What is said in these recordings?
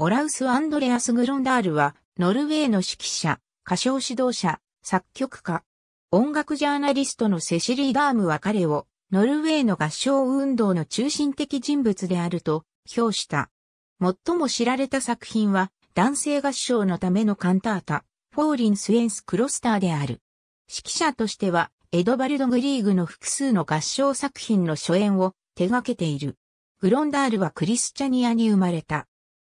オラウス・アンドレアス・グロンダールは、ノルウェーの指揮者、歌唱指導者、作曲家、音楽ジャーナリストのセシリー・ダームは彼を、ノルウェーの合唱運動の中心的人物であると評した。最も知られた作品は、男性合唱のためのカンタータ、フォーリンスエンスクロスターである。指揮者としては、エドバルド・グリーグの複数の合唱作品の初演を手掛けている。グロンダールはクリスチャニアに生まれた。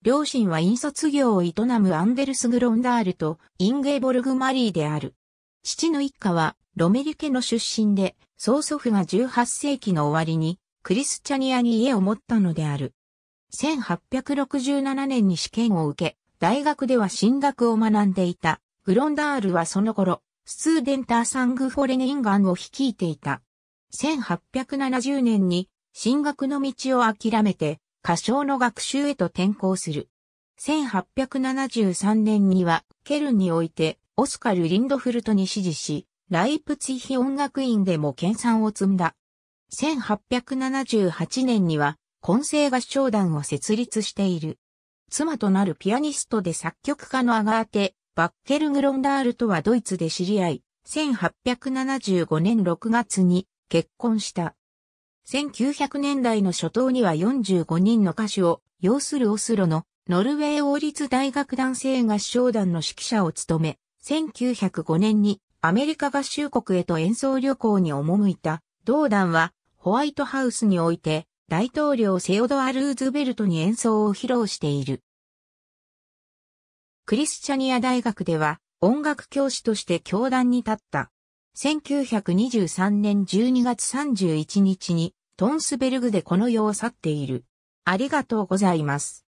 両親は引刷業を営むアンデルス・グロンダールとインゲーボルグ・マリーである。父の一家はロメリ家の出身で、曽祖父が18世紀の終わりにクリスチャニアに家を持ったのである。1867年に試験を受け、大学では進学を学んでいた。グロンダールはその頃、スーデンターサングフォレニンガンを率いていた。1870年に進学の道を諦めて、歌唱の学習へと転校する。1873年には、ケルンにおいて、オスカル・リンドフルトに指示し、ライプツィヒ音楽院でも研鑽を積んだ。1878年には、混声合唱団を設立している。妻となるピアニストで作曲家のアガーテ・バッケルグロンダールとはドイツで知り合い、1875年6月に結婚した。1900年代の初頭には45人の歌手を要するオスロのノルウェー王立大学男性合唱団の指揮者を務め、1905年にアメリカ合衆国へと演奏旅行に赴いた同団はホワイトハウスにおいて大統領セオドア・ルーズベルトに演奏を披露している。クリスチャニア大学では音楽教師として教壇に立った。1923年12月31日にトンスベルグでこの世を去っている。ありがとうございます。